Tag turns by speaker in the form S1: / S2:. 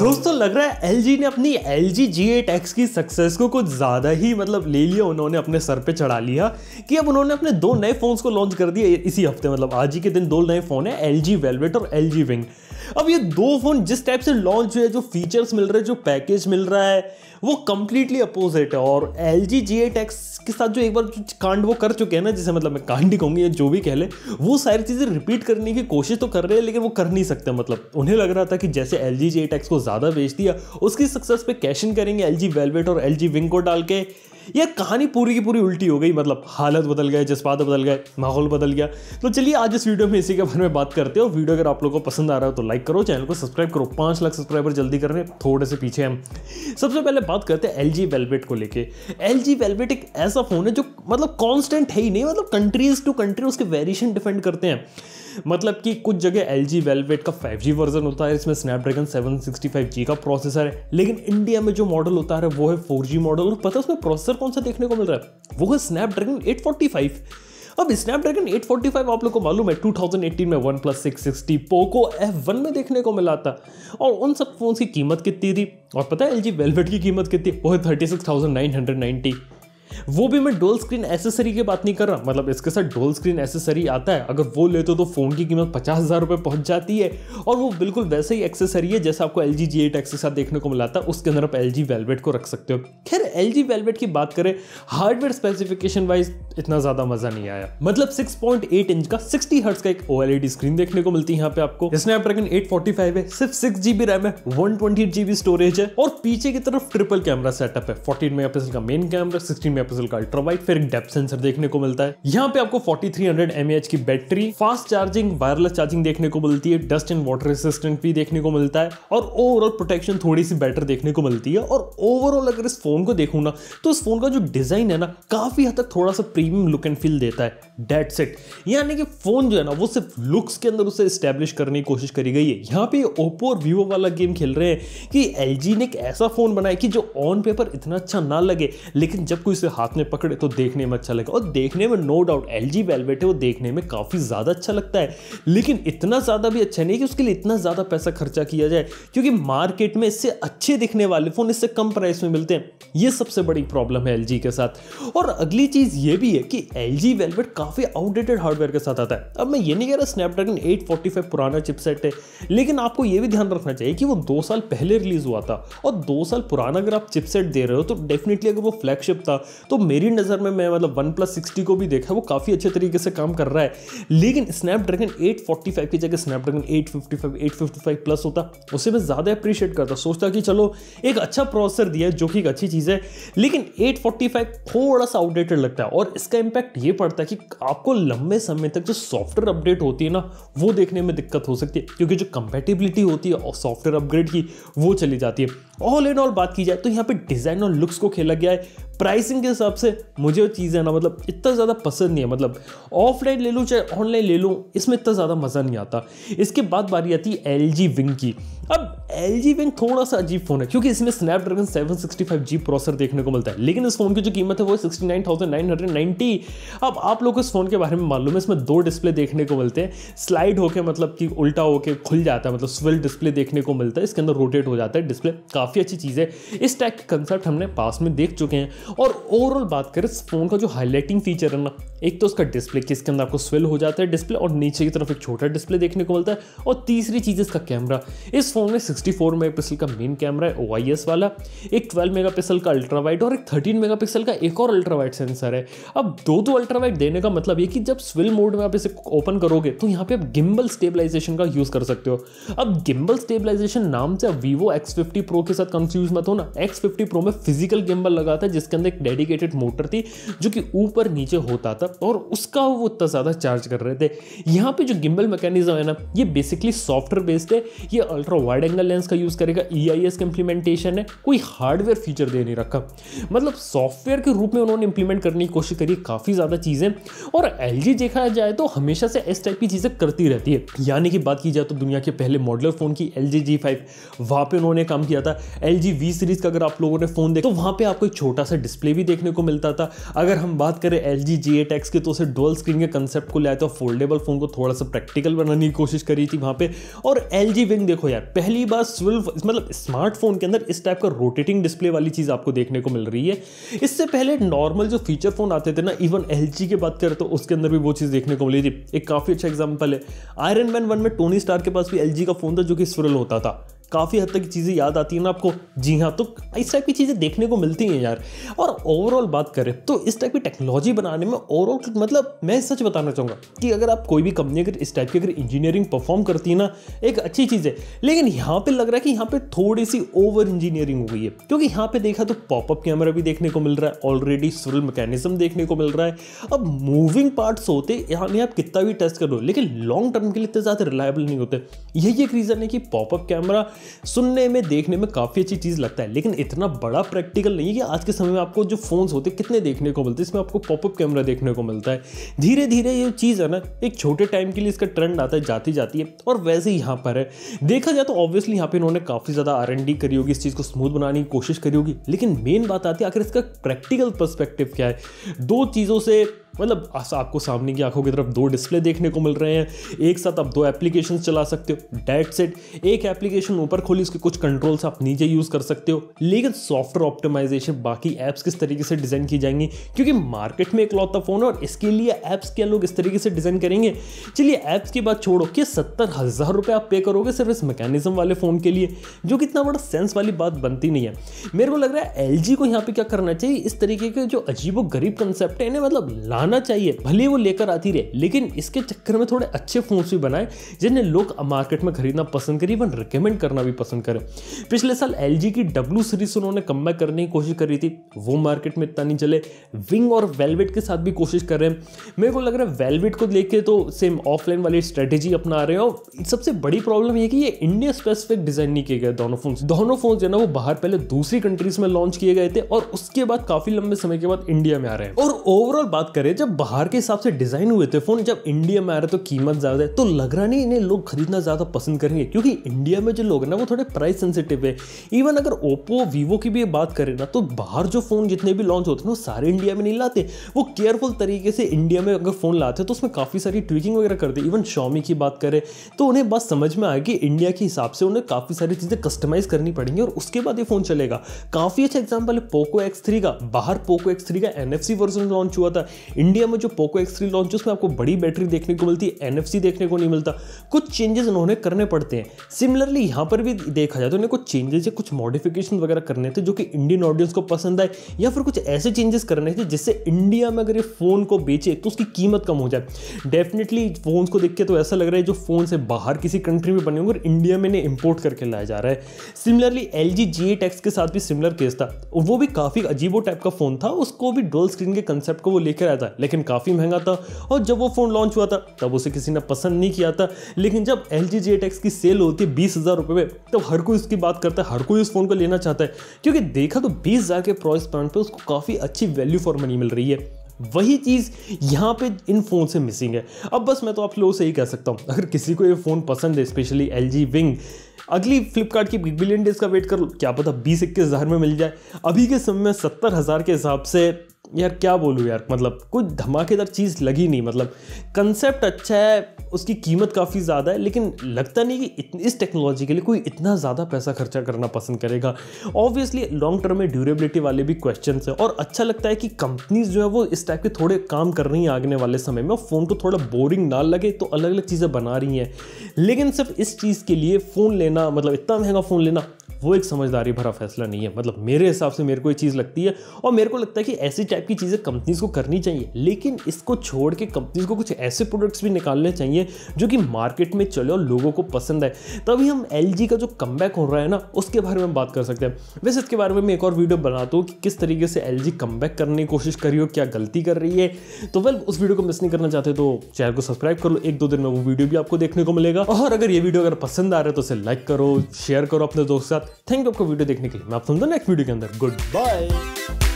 S1: दोस्तों लग रहा है एल ने अपनी L G G eight X की सक्सेस को कुछ ज़्यादा ही मतलब ले लिया उन्होंने अपने सर पे चढ़ा लिया कि अब उन्होंने अपने दो नए फ़ोन्स को लॉन्च कर दिए इसी हफ्ते मतलब आज ही के दिन दो नए फ़ोन हैं एल जी वेलवेट और एल जी विंग अब ये दो फोन जिस टाइप से लॉन्च हुए जो फीचर्स मिल रहे हैं जो पैकेज मिल रहा है वो कम्प्लीटली अपोजिट है और L G G eight X के साथ जो एक बार जो कांड वो कर चुके हैं ना जिसे मतलब मैं कांड ही कहूँगी या जो भी कह लें वो सारी चीज़ें रिपीट करने की कोशिश तो कर रहे हैं लेकिन वो कर नहीं सकते मतलब उन्हें लग रहा था कि जैसे L G G eight X को ज़्यादा बेच दिया उसकी सक्सेस पे कैश इन करेंगे एल जी वेलवेट और एल जी विंग को डाल के ये कहानी पूरी की पूरी उल्टी हो गई मतलब हालत बदल गए जज्बात बदल गए माहौल बदल गया तो चलिए आज इस वीडियो में इसी के बारे में बात करते हो वीडियो अगर आप लोग को पसंद आ रहा हो तो लाइक करो चैनल को सब्सक्राइब करो पांच लाख सब्सक्राइबर जल्दी करने थोड़े से पीछे हम सबसे पहले बात करते हैं एल जी वेलवेट को लेकर एल जी वेलवेट एक ऐसा फ़ोन है जो मतलब कॉन्स्टेंट है ही नहीं मतलब कंट्रीज टू कंट्री उसके वेरिएशन डिफेंड करते हैं मतलब कि कुछ जगह एल जी वेलवेट का 5G वर्जन होता है इसमें स्नैपड्रैगन 765G का प्रोसेसर है लेकिन इंडिया में जो मॉडल होता है वो है 4G मॉडल और पता है उसमें प्रोसेसर कौन सा देखने को मिल रहा है वो है स्नैपड्रैगन 845 अब स्नैपड्रैगन 845 आप लोग को मालूम है 2018 में OnePlus six sixty Poco F one में देखने को मिला था और उन सब फ़ोन की कीमत कितनी थी और पता है एल जी वेलवेट की कीमत कितनी वो है thirty six thousand nine hundred ninety वो भी मैं डोल स्क्रीन एसेसरी की बात नहीं कर रहा मतलब इसके साथ डोल स्क्रीन एसेसरी आता है अगर वो लेते हो तो फ़ोन की कीमत पचास हज़ार रुपये पहुंच जाती है और वो बिल्कुल वैसे ही एक्सेसरी है जैसा आपको L G G eight X के साथ देखने को मिला था उसके अंदर आप एल जी वेलवेट को रख सकते हो खैर एल जी वेलवेट की बात करें हार्डवेयर स्पेसिफिकेशन वाइज इतना ज़्यादा मज़ा नहीं आया मतलब सिक्स इंच का सिक्सटी हर्ट्स का एक OLED स्क्रीन देखने को मिलती है यहाँ पे आपको स्नैपड्रैगन 845 है सिर्फ सिक्स जीबी रैम है 128 जीबी स्टोरेज है और पीछे की तरफ ट्रिपल कैमरा सेटअप है 14 मेगापिक्सल का main camera sixteen mega megapixel का अल्ट्रा वाइट फिर एक डेप सेंसर देखने को मिलता है यहाँ पे आपको 4300 mAh की battery fast charging wireless charging देखने को मिलती है डस्ट एंड वाटर रेसिस्टेंट भी देखने को मिलता है और ओवरऑल प्रोटेक्शन थोड़ी सी बेटर देखने को मिलती है और ओवरऑल अगर इस फोन को देखूँ ना तो इस फोन का जो डिजाइन है ना काफी हद तक थोड़ा सा प्रीमियम लुक एंड फील देता है डेट सेट यानी कि फोन जो है ना वो सिर्फ लुक्स के अंदर उसे स्टेब्लिश करने की कोशिश करी गई है यहाँ पे ओप्पो और वीवो वाला गेम खेल रहे हैं कि एल ने एक ऐसा फोन बनाया कि जो ऑन पेपर इतना अच्छा ना लगे लेकिन जब कोई उसे हाथ हाथ में पकड़े तो देखने में अच्छा लगेगा और देखने में no doubt L G velvet है वो देखने में काफ़ी ज़्यादा अच्छा लगता है लेकिन इतना ज़्यादा भी अच्छा नहीं कि उसके लिए इतना ज़्यादा पैसा खर्चा किया जाए क्योंकि मार्केट में इससे अच्छे दिखने वाले फ़ोन इससे कम प्राइस में मिलते हैं ये सबसे बड़ी प्रॉब्लम है एल के साथ और अगली चीज़ ये भी है कि एल जी वेलवेट काफ़ी आउटडेटेड हार्डवेयर के साथ आता है अब मैं ये नहीं कह रहा स्नैपड्रैगन एट पुराना चिपसेट है लेकिन आपको ये भी ध्यान रखना चाहिए कि वो दो साल पहले रिलीज़ हुआ था और दो साल पुराना अगर आप चिपसेट दे रहे हो तो डेफिनेटली अगर वो फ्लैगशिप था तो तो मेरी नज़र में मैं मतलब वन प्लस सिक्सटी को भी देखा वो काफ़ी अच्छे तरीके से काम कर रहा है लेकिन स्नैपड्रैगन एट फोर्टी फाइव की जगह Snapdragon eight fifty five eight fifty five plus होता उसे मैं ज़्यादा अप्रिशिएट करता सोचता कि चलो एक अच्छा प्रोसेसर दिया है जो कि एक अच्छी चीज़ है लेकिन एट फोर्टी फाइव थोड़ा सा आउटडेटेड लगता है और इसका इम्पैक्ट ये पड़ता है कि आपको लंबे समय तक जो सॉफ्टवेयर अपडेट होती है ना वो देखने में दिक्कत हो सकती है क्योंकि जो कंपेटिबिलिटी होती है और सॉफ्टवेयर अपग्रेड की वो चली जाती है ऑल एंड ऑल बात की जाए तो यहाँ पे डिज़ाइन और लुक्स को खेला गया है प्राइसिंग के हिसाब से मुझे वो चीज़ है ना मतलब इतना ज़्यादा पसंद नहीं है मतलब ऑफलाइन ले लूँ चाहे ऑनलाइन ले लूँ इसमें इतना ज़्यादा मज़ा नहीं आता इसके बाद बारी आती है एल जी विंग की अब एल जी विंग थोड़ा सा अजीब फ़ोन है क्योंकि इसमें स्नैपड्रैगन फाइव जी प्रोसेसर देखने को मिलता है लेकिन इस फ़ोन की जो कीमत है वो sixty nine nine thousand hundred ninety अब आप लोग इस फ़ोन के बारे में मालूम है इसमें दो डिस्प्ले देखने को मिलते हैं स्लाइड होकर मतलब कि उल्टा होकर खुल जाता है मतलब स्विल डिस्प्ले देखने को मिलता है इसके अंदर रोटेट हो जाता है डिस्प्ले काफ़ी काफ़ी अच्छी चीज़ है इस टाइप के कंसेप्ट हमने पास में देख चुके हैं और ओवरऑल बात करें इस फ़ोन का जो हाईलाइटिंग फीचर है ना एक तो उसका डिस्प्ले कि इसके अंदर आपको स्वेल हो जाता है डिस्प्ले और नीचे की तरफ एक छोटा डिस्प्ले देखने को मिलता है और तीसरी चीज़ इसका कैमरा इस फ़ोन में 64 मेगापिक्सल का मेन कैमरा है ओ वाला एक ट्वेल्व मेगा का अल्ट्रा वाइट और एक थर्टीन मेगा का एक और अल्ट्रा वाइट सेंसर है अब दो दो अल्ट्रा वाइट देने का मतलब ये कि जब स्विल मोड में आप इसे ओपन करोगे तो यहाँ पे आप गिम्बल स्टेबलाइजेशन का यूज़ कर सकते हो अब गिम्बल स्टेबलाइजेशन नाम से आप वीवो एक्स फिफ्टी प्रो के साथ कंफ्यूज मत होना एक्स फिफ्टी प्रो में फिजिकल गेम्बल लगा था जिसके अंदर एक डेडिकेटेड मोटर थी जो कि ऊपर नीचे होता था और उसका वो उतना ज़्यादा चार्ज कर रहे थे यहाँ पे जो गिम्बल मैकेनिज्म है ना ये बेसिकली सॉफ्टवेयर बेस्ड है ये अल्ट्रा वाइड एंगल लेंस का यूज़ करेगा ई आई एस का इंप्लीमेंटेशन है कोई हार्डवेयर फीचर दे नहीं रखा मतलब सॉफ्टवेयर के रूप में उन्होंने इंप्लीमेंट करने की कोशिश करी काफ़ी ज़्यादा चीज़ें और एल देखा जाए तो हमेशा से इस टाइप की चीज़ें करती रहती है यानी कि बात की जाए तो दुनिया के पहले मॉडलर फ़ोन की एल जी जी फाइव वहां पर उन्होंने काम किया था एल जी वी सीरीज़ का अगर आप लोगों ने फ़ोन देखा तो वहां पर आपको एक छोटा सा डिस्प्ले भी देखने को मिलता था अगर हम बात करें L G G eight X की तो उसे डोल स्क्रीन के कंसेप्ट को लिया तो था फोल्डेबल फ़ोन को थोड़ा सा प्रैक्टिकल बनाने की कोशिश करी थी वहां पर और एल जी विंग देखो यार पहली बार स्विल्व मतलब स्मार्टफोन के अंदर इस टाइप का रोटेटिंग डिस्प्ले वाली चीज़ आपको देखने को मिल रही है इससे पहले नॉर्मल जो फीचर फ़ोन आते थे ना इवन एल जी की बात करें तो उसके अंदर भी वो चीज़ देखने को मिली थी एक काफ़ी अच्छा एग्जाम्पल है आयरन मैन वन में टोनी स्टार के पास भी एल जी का फ़ोन था जो कि स्विल होता था काफ़ी हद तक चीज़ें याद आती हैं ना आपको जी हाँ तो इस टाइप की चीज़ें देखने को मिलती हैं यार और ओवरऑल बात करें तो इस टाइप की टेक्नोलॉजी बनाने में ओवरऑल तो मतलब मैं सच बताना चाहूँगा कि अगर आप कोई भी कंपनी अगर इस टाइप की अगर इंजीनियरिंग परफॉर्म करती है ना एक अच्छी चीज़ है लेकिन यहाँ पर लग रहा है कि यहाँ पर थोड़ी सी ओवर इंजीनियरिंग हो गई है क्योंकि यहाँ पर देखा तो पॉपअप कैमरा भी देखने को मिल रहा है ऑलरेडी सुरल मैकेनिज्म देखने को मिल रहा है अब मूविंग पार्ट्स होते यहाँ आप कितना भी टेस्ट कर लो लेकिन लॉन्ग टर्म के लिए इतने ज़्यादा रिलायबल नहीं होते यही एक रीज़न है कि पॉपअप कैमरा सुनने में देखने में काफ़ी अच्छी चीज़ लगता है लेकिन इतना बड़ा प्रैक्टिकल नहीं है कि आज के समय में आपको जो फ़ोन्स होते हैं कितने देखने को मिलते हैं इसमें आपको पॉपअप कैमरा देखने को मिलता है धीरे धीरे ये चीज़ है ना एक छोटे टाइम के लिए इसका ट्रेंड आता है जाती जाती है और वैसे ही यहाँ पर है देखा जाए तो ऑब्वियसली यहाँ पर इन्होंने काफ़ी ज़्यादा आर करी होगी इस चीज़ को स्मूथ बनाने की कोशिश करी होगी लेकिन मेन बात आती है आखिर इसका प्रैक्टिकल परस्पेक्टिव क्या है दो चीज़ों से मतलब आपको सामने की आंखों की तरफ दो डिस्प्ले देखने को मिल रहे हैं एक साथ आप दो एप्लीकेशन चला सकते हो डेट सेट एक एप्लीकेशन ऊपर खोली उसके कुछ कंट्रोल्स आप नीचे यूज़ कर सकते हो लेकिन सॉफ्टवेयर ऑप्टिमाइजेशन बाकी एप्स किस तरीके से डिज़ाइन की जाएंगी क्योंकि मार्केट में एक लौता फ़ोन है और इसके लिए ऐप्स क्या लोग इस तरीके से डिज़ाइन करेंगे चलिए ऐप्स की बात छोड़ो कि सत्तर हज़ार रुपये आप पे करोगे सिर्फ इस मैकेनिज्म वाले फ़ोन के लिए जो कि इतना बड़ा सेंस वाली बात बनती नहीं है मेरे को लग रहा है एल को यहाँ पे क्या करना चाहिए इस तरीके के जो अजीब गरीब कंसेप्ट है इन्हें मतलब लान आना चाहिए भले वो लेकर आती रहे लेकिन इसके चक्कर में थोड़े अच्छे फोन्स भी बनाए जिन्हें लोग मार्केट में खरीदना पसंद करें इवन रिकमेंड करना भी पसंद करें पिछले साल एल की डब्ल्यू सीरीज उन्होंने कम करने की कोशिश करी थी वो मार्केट में इतना नहीं चले विंग और वेलवेट के साथ भी कोशिश कर रहे हैं मेरे को लग रहा है वेलवेट को लेकर तो सेम ऑफलाइन वाली स्ट्रेटेजी अपना रहे हैं और सबसे बड़ी प्रॉब्लम ये कि ये इंडिया स्पेसिफिक डिजाइन नहीं किए गए दोनों फोन दोनों फोन जो है ना वो बाहर पहले दूसरी कंट्रीज में लॉन्च किए गए थे और उसके बाद काफी लंबे समय के बाद इंडिया में आ रहे हैं और ओवरऑल बात करें जब बाहर के हिसाब से डिज़ाइन हुए थे फ़ोन जब इंडिया में आ रहे तो कीमत ज़्यादा है तो लग रहा नहीं इन्हें लोग खरीदना ज़्यादा पसंद करेंगे क्योंकि इंडिया में जो लोग हैं ना वो थोड़े प्राइस सेंसिटिव है इवन अगर ओप्पो वीवो की भी बात करें ना तो बाहर जो फ़ोन जितने भी लॉन्च होते हैं वो सारे इंडिया में नहीं लाते वो केयरफुल तरीके से इंडिया में अगर फ़ोन लाते तो उसमें काफ़ी सारी ट्विकिंग वगैरह करते इवन शॉमी की बात करें तो उन्हें बस समझ में आया कि इंडिया के हिसाब से उन्हें काफ़ी सारी चीज़ें कस्टमाइज़ करनी पड़ेंगी और उसके बाद ये फ़ोन चलेगा काफ़ी अच्छा एग्जाम्पल है पोको एक्स का बाहर पोको एक्स का एन वर्जन लॉन्च हुआ था इंडिया में जो पोको एक्स थ्री लॉन्च उसमें आपको बड़ी बैटरी देखने को मिलती है एन देखने को नहीं मिलता कुछ चेंजेस इन्होंने करने पड़ते हैं सिमिलरली यहाँ पर भी देखा जाए तो उन्हें कुछ चेंजेस या कुछ मॉडिफिकेशन वगैरह करने थे जो कि इंडियन ऑडियंस को पसंद आए या फिर कुछ ऐसे चेंजेस करने थे जिससे इंडिया में अगर ये फ़ोन को बेचे तो उसकी कीमत कम हो जाए डेफिनेटली फ़ोन को देख के तो ऐसा लग रहा है जो फ़ोन से बाहर किसी कंट्री में बने होंगे और इंडिया में इन्हें इम्पोर्ट करके लाया जा रहा है सिमिलरली एल जी जी के साथ भी सिमिलर केस था वो भी काफ़ी अजीबो टाइप का फ़ोन था उसको भी डोल स्क्रीन के कंसेप्ट को वो लेकर आया था था लेकिन काफ़ी महंगा था और जब वो फ़ोन लॉन्च हुआ था तब उसे किसी ने पसंद नहीं किया था लेकिन जब एल जी की सेल होती है बीस हज़ार रुपये में तब हर कोई उसकी बात करता है हर कोई उस फ़ोन को लेना चाहता है क्योंकि देखा तो बीस हज़ार के प्राइस पॉइंट पर उसको काफ़ी अच्छी वैल्यू फॉर मनी मिल रही है वही चीज़ यहाँ पे इन फ़ोन से मिसिंग है अब बस मैं तो आप लोगों से ही कह सकता हूँ अगर किसी को ये फ़ोन पसंद है स्पेशली एल जी विंग अगली फ्लिपकार्ट की बिग बिलियन डेज का वेट कर लो क्या पता बीस इक्कीस हज़ार में मिल जाए अभी के समय में सत्तर हज़ार के हिसाब से यार क्या बोलूँ यार मतलब कोई धमाकेदार चीज़ लगी नहीं मतलब कंसेप्ट अच्छा है उसकी कीमत काफ़ी ज़्यादा है लेकिन लगता नहीं कि इतनी इस टेक्नोलॉजी के लिए कोई इतना ज़्यादा पैसा खर्चा करना पसंद करेगा ऑब्वियसली लॉन्ग टर्म में ड्यूरेबिलिटी वाले भी क्वेश्चन हैं और अच्छा लगता है कि कंपनीज जो है वो इस टाइप के थोड़े काम कर रही हैं आगने वाले समय में फ़ोन को तो थोड़ा बोरिंग ना लगे तो अलग अलग चीज़ें बना रही हैं लेकिन सिर्फ इस चीज़ के लिए फ़ोन लेना मतलब इतना महंगा फ़ोन लेना वो एक समझदारी भरा फैसला नहीं है मतलब मेरे हिसाब से मेरे को ये चीज़ लगती है और मेरे को लगता है कि ऐसी टाइप की चीज़ें कंपनीज़ को करनी चाहिए लेकिन इसको छोड़ के कंपनीज़ को कुछ ऐसे प्रोडक्ट्स भी निकालने चाहिए जो कि मार्केट में चले और लोगों को पसंद आए तभी हम एल का जो कम हो रहा है ना उसके बारे में बात कर सकते हैं वैसे इसके बारे में मैं एक और वीडियो बनाता हूँ कि किस तरीके से एल जी करने की कोशिश करी हो क्या गलती कर रही है तो वेल उस वीडियो को मिस नहीं करना चाहते तो चैनल को सब्सक्राइब कर लो एक दो दिन में वो वीडियो भी आपको देखने को मिलेगा और अगर ये वीडियो अगर पसंद आ रहा है तो इसे लाइक करो शेयर करो अपने दोस्त के साथ थैंक यू आपको वीडियो देखने के लिए मैं आप सुनता नेक्स्ट वीडियो के अंदर गुड बाय